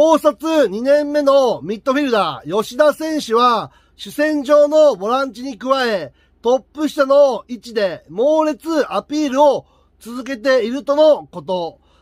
高卒2年目のミッドフィルダー、吉田選手は、主戦場のボランチに加え、トップ下の位置で猛烈アピールを続けているとのこと。